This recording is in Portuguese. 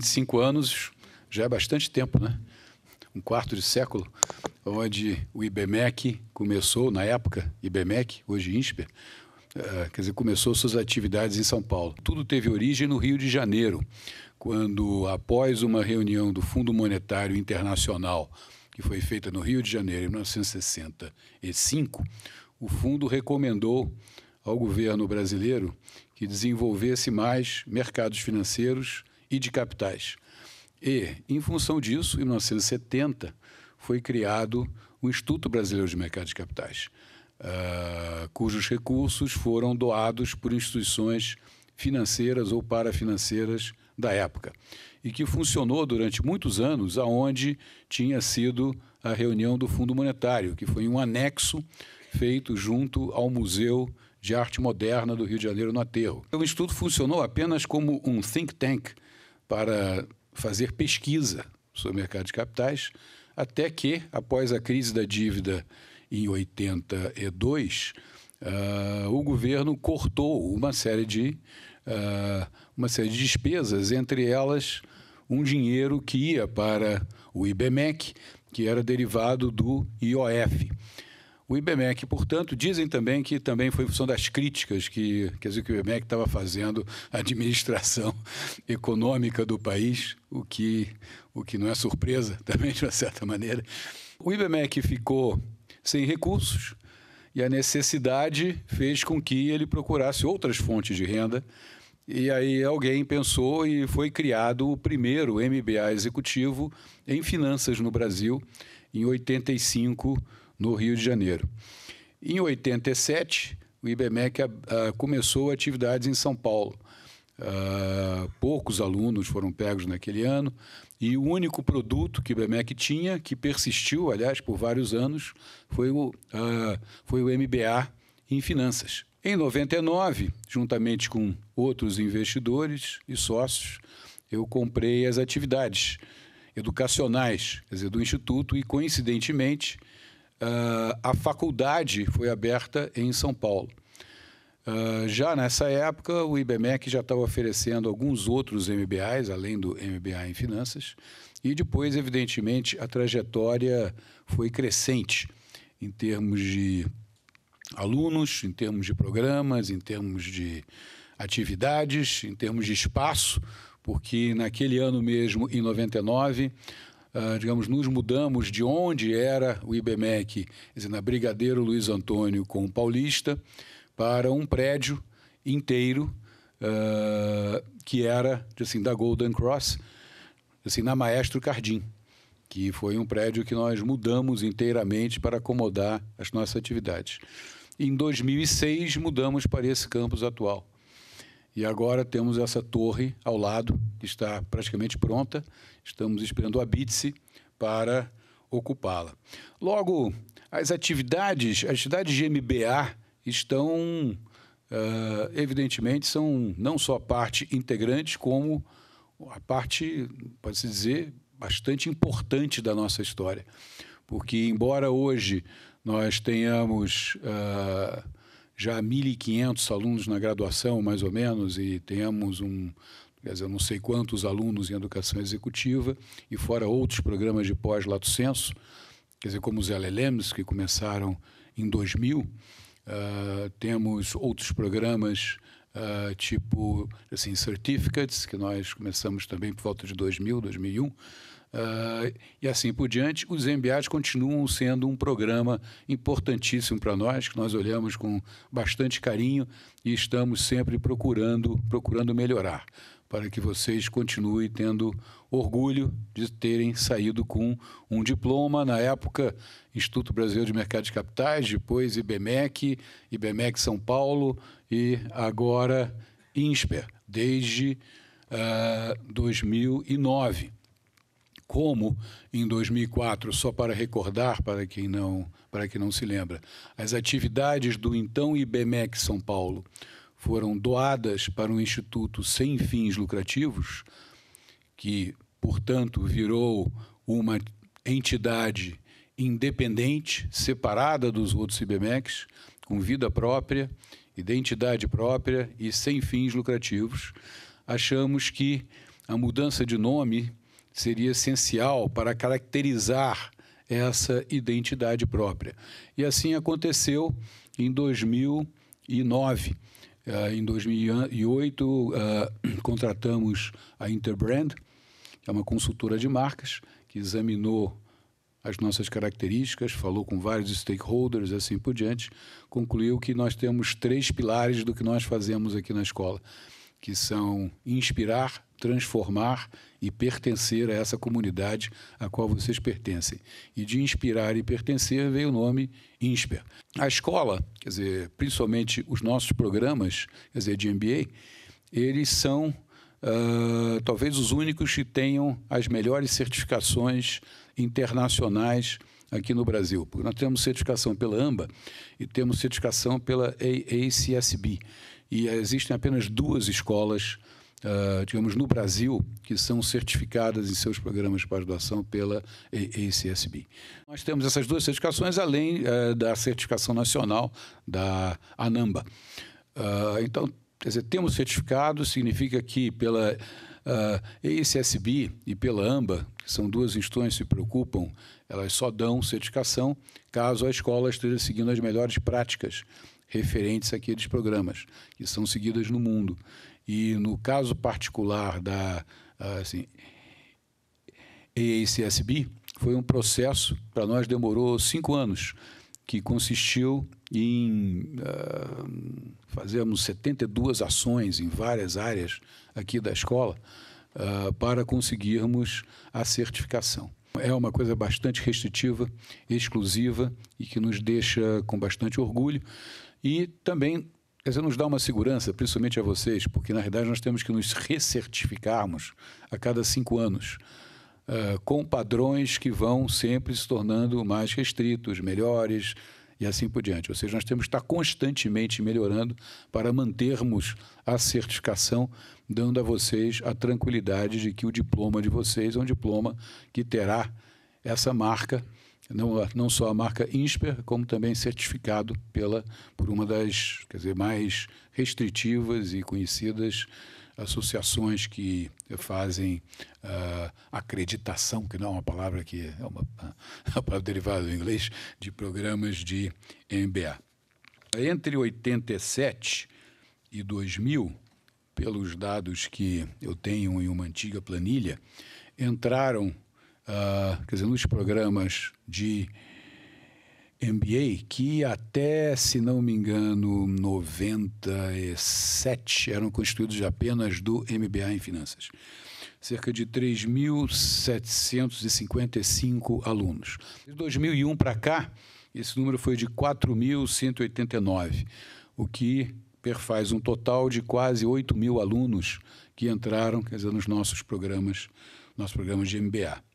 25 anos já é bastante tempo, né? Um quarto de século, onde o IBMEC começou, na época, IBMEC, hoje INSPER, eh, quer dizer, começou suas atividades em São Paulo. Tudo teve origem no Rio de Janeiro, quando, após uma reunião do Fundo Monetário Internacional, que foi feita no Rio de Janeiro em 1965, o fundo recomendou ao governo brasileiro que desenvolvesse mais mercados financeiros e de capitais. E, em função disso, em 1970, foi criado o Instituto Brasileiro de Mercado de Capitais, uh, cujos recursos foram doados por instituições financeiras ou parafinanceiras da época, e que funcionou durante muitos anos, aonde tinha sido a reunião do Fundo Monetário, que foi um anexo feito junto ao Museu de Arte Moderna do Rio de Janeiro no Aterro. O Instituto funcionou apenas como um think tank para fazer pesquisa sobre o mercado de capitais, até que, após a crise da dívida em 82, uh, ah, o governo cortou uma série de uh, uma série de despesas, entre elas um dinheiro que ia para o IBMEC, que era derivado do IOF. O IBMEC, portanto, dizem também que também foi função das críticas que, quer dizer, que o IBMEC estava fazendo à administração econômica do país, o que, o que não é surpresa também, de uma certa maneira. O IBMEC ficou sem recursos e a necessidade fez com que ele procurasse outras fontes de renda. E aí alguém pensou e foi criado o primeiro MBA executivo em finanças no Brasil, em 85, no Rio de Janeiro. Em 87, o IBMEC começou atividades em São Paulo. Uh, poucos alunos foram pegos naquele ano e o único produto que o IBMEC tinha, que persistiu, aliás, por vários anos, foi o, uh, foi o MBA em Finanças. Em 99, juntamente com outros investidores e sócios, eu comprei as atividades educacionais quer dizer, do Instituto e, coincidentemente, uh, a faculdade foi aberta em São Paulo. Uh, já nessa época, o IBMEC já estava oferecendo alguns outros MBAs, além do MBA em Finanças, e depois, evidentemente, a trajetória foi crescente em termos de alunos, em termos de programas, em termos de atividades, em termos de espaço, porque naquele ano mesmo, em 99, uh, digamos, nos mudamos de onde era o IBMEC, dizer, na Brigadeiro Luiz Antônio com o Paulista, para um prédio inteiro uh, que era assim, da Golden Cross, assim, na Maestro Cardim, que foi um prédio que nós mudamos inteiramente para acomodar as nossas atividades. Em 2006, mudamos para esse campus atual. E agora temos essa torre ao lado, que está praticamente pronta. Estamos esperando a BITSE para ocupá-la. Logo, as atividades, as atividades de MBA estão, uh, evidentemente, são não só parte integrante, como a parte, pode-se dizer, bastante importante da nossa história. Porque, embora hoje nós tenhamos. Uh, já 1.500 alunos na graduação, mais ou menos, e temos um, quer dizer, não sei quantos alunos em educação executiva, e fora outros programas de pós-lato senso, quer dizer, como os LLMs, que começaram em 2000, uh, ah, temos outros programas uh, tipo, assim, certificates, que nós começamos também por volta de 2000, 2001, Uh, e assim por diante, os MBAs continuam sendo um programa importantíssimo para nós, que nós olhamos com bastante carinho e estamos sempre procurando, procurando melhorar, para que vocês continuem tendo orgulho de terem saído com um diploma, na época Instituto Brasileiro de Mercado de Capitais, depois IBMEC, IBMEC São Paulo e agora INSPER, desde uh, ah, 2009 como em 2004, só para recordar para quem não, para quem não se lembra, as atividades do então IBMEC São Paulo foram doadas para um instituto sem fins lucrativos, que, portanto, virou uma entidade independente, separada dos outros IBMECs, com vida própria, identidade própria e sem fins lucrativos, achamos que a mudança de nome seria essencial para caracterizar essa identidade própria. E assim aconteceu em 2009. Uh, eh, em 2008, uh, eh, contratamos a Interbrand, que é uma consultora de marcas, que examinou as nossas características, falou com vários stakeholders, assim por diante, concluiu que nós temos três pilares do que nós fazemos aqui na escola que são inspirar, transformar e pertencer a essa comunidade a qual vocês pertencem. E de inspirar e pertencer veio o nome INSPER. A escola, quer dizer, principalmente os nossos programas, quer dizer, de MBA, eles são uh, talvez os únicos que tenham as melhores certificações internacionais aqui no Brasil. Porque nós temos certificação pela AMBA e temos certificação pela AACSB. E existem apenas duas escolas, uh, digamos, no Brasil, que são certificadas em seus programas de pós-graduação pela ACSB. Nós temos essas duas certificações, além uh, da certificação nacional da ANAMBA. Uh, então, quer dizer, temos certificado, significa que pela uh, ECSB e pela AMBA, que são duas instâncias que se preocupam, elas só dão certificação caso a escola esteja seguindo as melhores práticas referentes àqueles programas, que são seguidas no mundo. E no caso particular da ah, assim, AACSB, foi um processo, para nós demorou cinco anos, que consistiu em uh, fazermos 72 ações em várias áreas aqui da escola uh, para conseguirmos a certificação. É uma coisa bastante restritiva, exclusiva e que nos deixa com bastante orgulho. E também, quer dizer, nos dá uma segurança, principalmente a vocês, porque na realidade nós temos que nos recertificarmos a cada cinco anos. Uh, com padrões que vão sempre se tornando mais restritos, melhores e assim por diante. Ou seja, nós temos que estar constantemente melhorando para mantermos a certificação, dando a vocês a tranquilidade de que o diploma de vocês é um diploma que terá essa marca não, não só a marca INSPER, como também certificado pela, por uma das quer dizer, mais restritivas e conhecidas associações que fazem uh, acreditação, que não é uma palavra que é uma, uma é palavra derivada do inglês, de programas de MBA. Entre 87 e 2000, pelos dados que eu tenho em uma antiga planilha, entraram ah, quer dizer, nos programas de MBA, que até, se não me engano, 97 eram constituídos apenas do MBA em Finanças. Cerca de 3.755 alunos. De 2001 para cá, esse número foi de 4.189, o que perfaz um total de quase 8 mil alunos que entraram, quer dizer, nos nossos programas, nossos programas de MBA.